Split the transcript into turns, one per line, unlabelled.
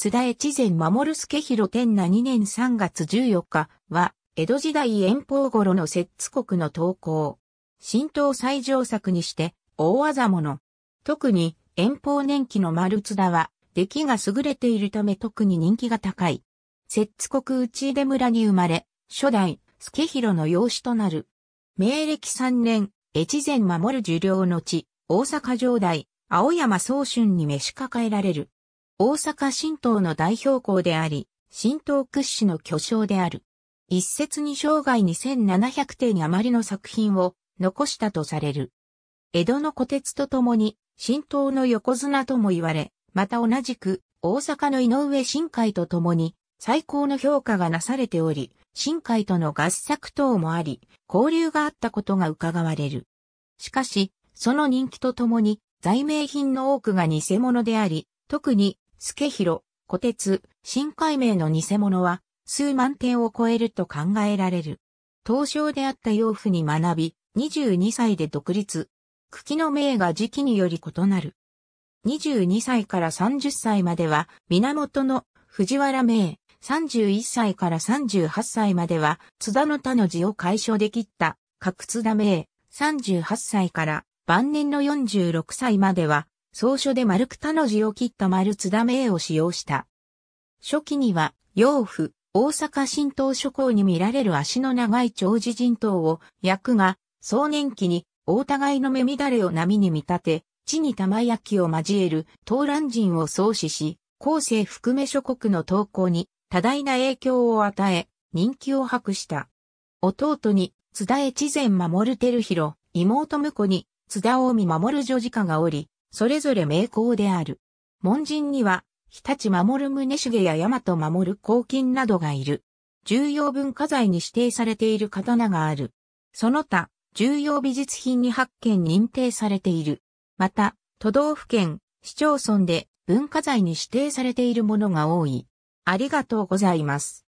津田越前守助広天那2年3月14日は、江戸時代遠方頃の摂津国の投稿。新党最上作にして、大技者。特に、遠方年期の丸津田は、出来が優れているため特に人気が高い。摂津国内出村に生まれ、初代、助広の養子となる。明暦3年、越前守る受領の地、大阪城代、青山宗春に召し抱えられる。大阪新道の代表校であり、新道屈指の巨匠である。一説に生涯2700点余りの作品を残したとされる。江戸の小鉄と共に、新道の横綱とも言われ、また同じく大阪の井上新海と共に最高の評価がなされており、新海との合作等もあり、交流があったことが伺われる。しかし、その人気とともに、在名品の多くが偽物であり、特に助広、小鉄、新海名の偽物は、数万点を超えると考えられる。東証であった養父に学び、22歳で独立。茎の名が時期により異なる。22歳から30歳までは、源の藤原名、31歳から38歳までは、津田の他の字を解消できった、角津田名、38歳から晩年の46歳までは、草書で丸くたの字を切った丸津田名を使用した。初期には、養父、大阪新東諸侯に見られる足の長い長寿人頭を、役が、壮年期に、お互いの目乱れを波に見立て、地に玉焼きを交える東蘭人を創始し、後世含め諸国の投稿に多大な影響を与え、人気を博した。弟に津田越前守る照弘、妹婿に津田近見守る女児家がおり、それぞれ名工である。門人には、日立守宗重や大和守公金などがいる。重要文化財に指定されている刀がある。その他、重要美術品に発見認定されている。また、都道府県、市町村で文化財に指定されているものが多い。ありがとうございます。